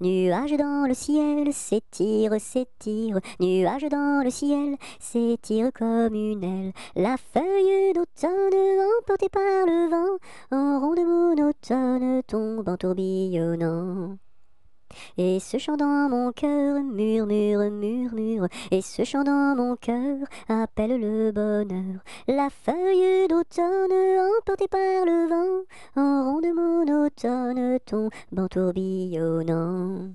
Nuage dans le ciel s'étire s'étire. Nuage dans le ciel s'étire comme une aile. La feuille d'automne emportée par le vent, en ronde monotone tombe en tourbillonnant. Et ce chant dans mon cœur murmure, murmure, et ce chant dans mon cœur appelle le bonheur. La feuille d'automne porté par le vent, en rond de monotone, ton tourbillonnant.